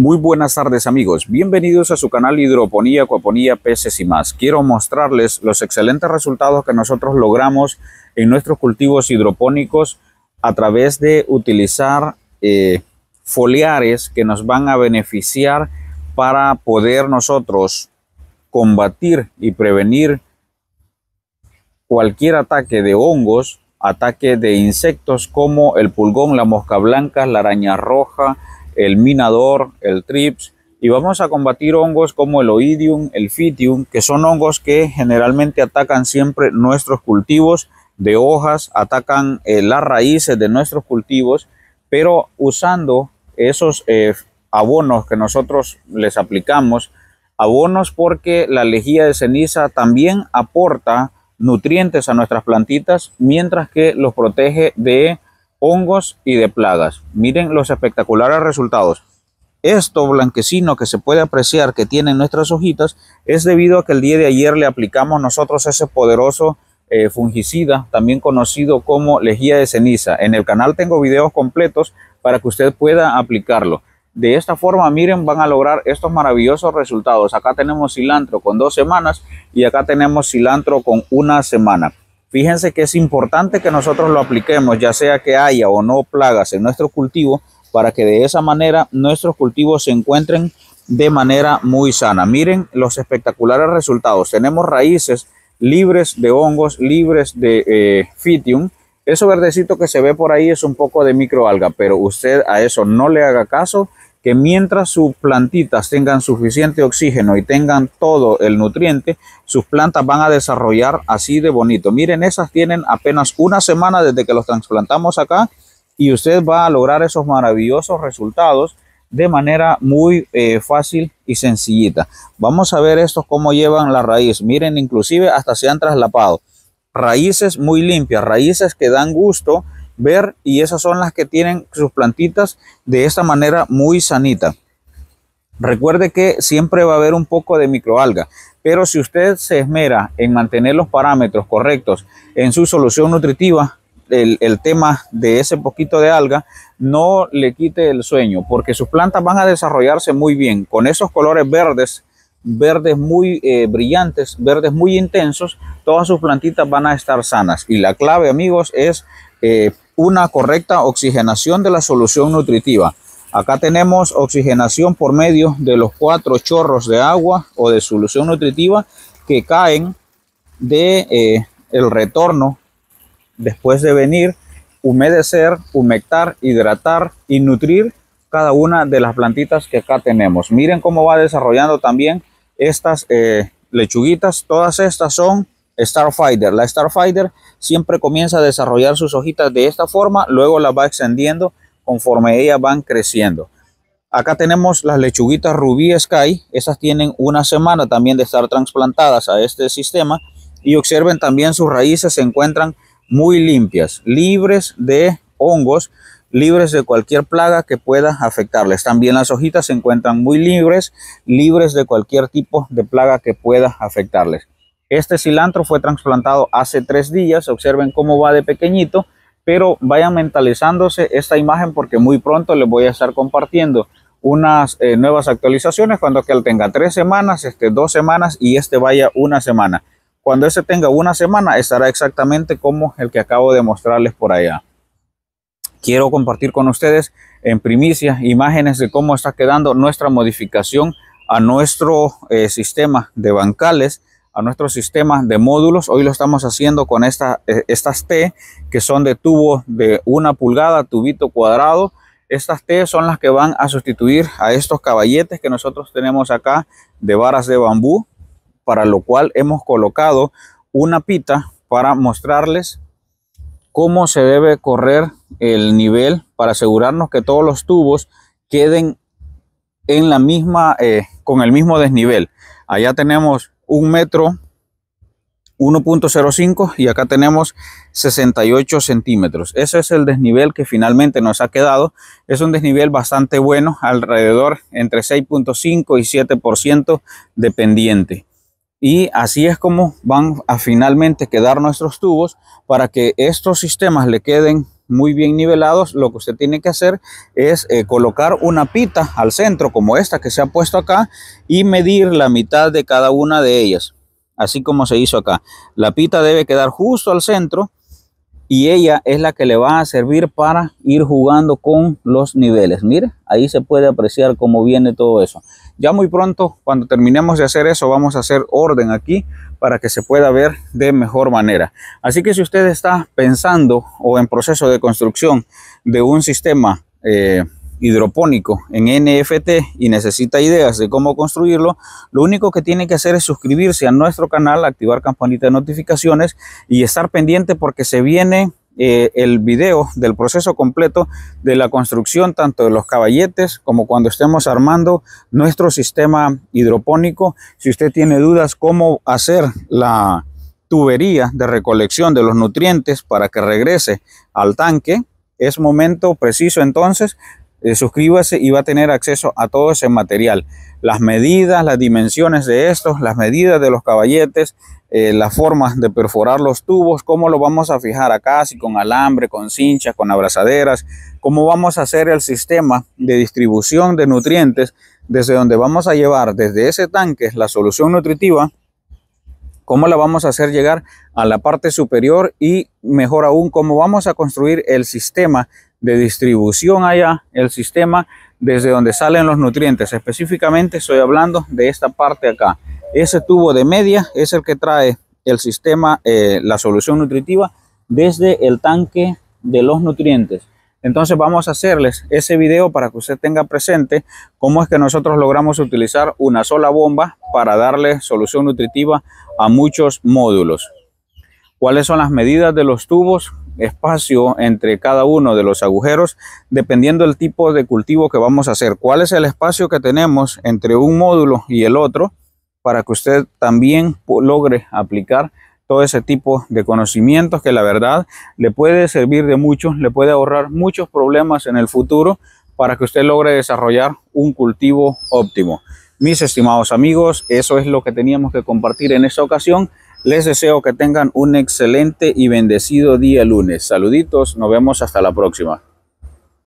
Muy buenas tardes amigos, bienvenidos a su canal Hidroponía, Acuaponía, Peces y más. Quiero mostrarles los excelentes resultados que nosotros logramos en nuestros cultivos hidropónicos a través de utilizar eh, foliares que nos van a beneficiar para poder nosotros combatir y prevenir cualquier ataque de hongos, ataque de insectos como el pulgón, la mosca blanca, la araña roja, el minador, el trips, y vamos a combatir hongos como el oidium, el fitium, que son hongos que generalmente atacan siempre nuestros cultivos de hojas, atacan eh, las raíces de nuestros cultivos, pero usando esos eh, abonos que nosotros les aplicamos, abonos porque la lejía de ceniza también aporta nutrientes a nuestras plantitas, mientras que los protege de hongos y de plagas. Miren los espectaculares resultados. Esto blanquecino que se puede apreciar que tienen nuestras hojitas es debido a que el día de ayer le aplicamos nosotros ese poderoso eh, fungicida, también conocido como lejía de ceniza. En el canal tengo videos completos para que usted pueda aplicarlo. De esta forma, miren, van a lograr estos maravillosos resultados. Acá tenemos cilantro con dos semanas y acá tenemos cilantro con una semana. Fíjense que es importante que nosotros lo apliquemos, ya sea que haya o no plagas en nuestro cultivo, para que de esa manera nuestros cultivos se encuentren de manera muy sana. Miren los espectaculares resultados. Tenemos raíces libres de hongos, libres de eh, fitium. Eso verdecito que se ve por ahí es un poco de microalga, pero usted a eso no le haga caso que mientras sus plantitas tengan suficiente oxígeno y tengan todo el nutriente, sus plantas van a desarrollar así de bonito. Miren, esas tienen apenas una semana desde que los trasplantamos acá y usted va a lograr esos maravillosos resultados de manera muy eh, fácil y sencillita. Vamos a ver estos cómo llevan la raíz. Miren, inclusive hasta se han traslapado. Raíces muy limpias, raíces que dan gusto ver y esas son las que tienen sus plantitas de esta manera muy sanita. Recuerde que siempre va a haber un poco de microalga, pero si usted se esmera en mantener los parámetros correctos en su solución nutritiva, el, tema de ese poquito de alga, no le quite el sueño, porque sus plantas van a desarrollarse muy bien con esos colores verdes, verdes muy eh, brillantes, verdes muy intensos, todas sus plantitas van a estar sanas. Y la clave, amigos, es eh, una correcta oxigenación de la solución nutritiva. Acá tenemos oxigenación por medio de los cuatro chorros de agua o de solución nutritiva que caen de eh, el retorno después de venir, humedecer, humectar, hidratar y nutrir cada una de las plantitas que acá tenemos. Miren cómo va desarrollando también estas eh, lechuguitas. Todas estas son Starfighter. La Starfighter siempre comienza a desarrollar sus hojitas de esta forma, luego las va extendiendo conforme ellas van creciendo. Acá tenemos las lechuguitas Rubí Sky, esas tienen una semana también de estar transplantadas a este sistema y observen también sus raíces se encuentran muy limpias, libres de hongos, libres de cualquier plaga que pueda afectarles. También las hojitas se encuentran muy libres, libres de cualquier tipo de plaga que pueda afectarles. Este cilantro fue trasplantado hace tres días, observen cómo va de pequeñito, pero vayan mentalizándose esta imagen porque muy pronto les voy a estar compartiendo unas eh, nuevas actualizaciones cuando aquel tenga tres semanas, este dos semanas y este vaya una semana. Cuando este tenga una semana estará exactamente como el que acabo de mostrarles por allá. Quiero compartir con ustedes en primicia imágenes de cómo está quedando nuestra modificación a nuestro eh, sistema de bancales a nuestro sistema de módulos. Hoy lo estamos haciendo con eh, estas T que son de tubo de una pulgada, tubito cuadrado. Estas T son las que van a sustituir a estos caballetes que nosotros tenemos acá de varas de bambú, para lo cual hemos colocado una pita para mostrarles cómo se debe correr el nivel para asegurarnos que todos los tubos queden en la misma, eh, con el mismo desnivel. Allá tenemos un metro 1.05 y acá tenemos 68 centímetros. Ese es el desnivel que finalmente nos ha quedado. Es un desnivel bastante bueno, alrededor entre 6.5 y 7% de pendiente. Y así es como van a finalmente quedar nuestros tubos para que estos sistemas le queden muy bien nivelados, lo que usted tiene que hacer es eh, colocar una pita al centro como esta que se ha puesto acá y medir la mitad de cada una de ellas, así como se hizo acá. La pita debe quedar justo al centro y ella es la que le va a servir para ir jugando con los niveles. Mire, ahí se puede apreciar cómo viene todo eso. Ya muy pronto, cuando terminemos de hacer eso, vamos a hacer orden aquí para que se pueda ver de mejor manera. Así que si usted está pensando o en proceso de construcción de un sistema eh, hidropónico en NFT y necesita ideas de cómo construirlo, lo único que tiene que hacer es suscribirse a nuestro canal, activar campanita de notificaciones y estar pendiente porque se viene eh, el video del proceso completo de la construcción tanto de los caballetes como cuando estemos armando nuestro sistema hidropónico. Si usted tiene dudas cómo hacer la tubería de recolección de los nutrientes para que regrese al tanque, es momento preciso entonces eh, suscríbase y va a tener acceso a todo ese material. Las medidas, las dimensiones de estos, las medidas de los caballetes, eh, la forma de perforar los tubos, cómo lo vamos a fijar acá, si con alambre, con cinchas, con abrazaderas, cómo vamos a hacer el sistema de distribución de nutrientes desde donde vamos a llevar desde ese tanque la solución nutritiva, cómo la vamos a hacer llegar a la parte superior y mejor aún cómo vamos a construir el sistema de distribución allá, el sistema desde donde salen los nutrientes. Específicamente estoy hablando de esta parte acá. Ese tubo de media es el que trae el sistema, eh, la solución nutritiva desde el tanque de los nutrientes. Entonces vamos a hacerles ese video para que usted tenga presente cómo es que nosotros logramos utilizar una sola bomba para darle solución nutritiva a muchos módulos. Cuáles son las medidas de los tubos, espacio entre cada uno de los agujeros, dependiendo del tipo de cultivo que vamos a hacer. Cuál es el espacio que tenemos entre un módulo y el otro para que usted también logre aplicar todo ese tipo de conocimientos que la verdad le puede servir de mucho, le puede ahorrar muchos problemas en el futuro para que usted logre desarrollar un cultivo óptimo. Mis estimados amigos, eso es lo que teníamos que compartir en esta ocasión. Les deseo que tengan un excelente y bendecido día lunes. Saluditos, nos vemos hasta la próxima.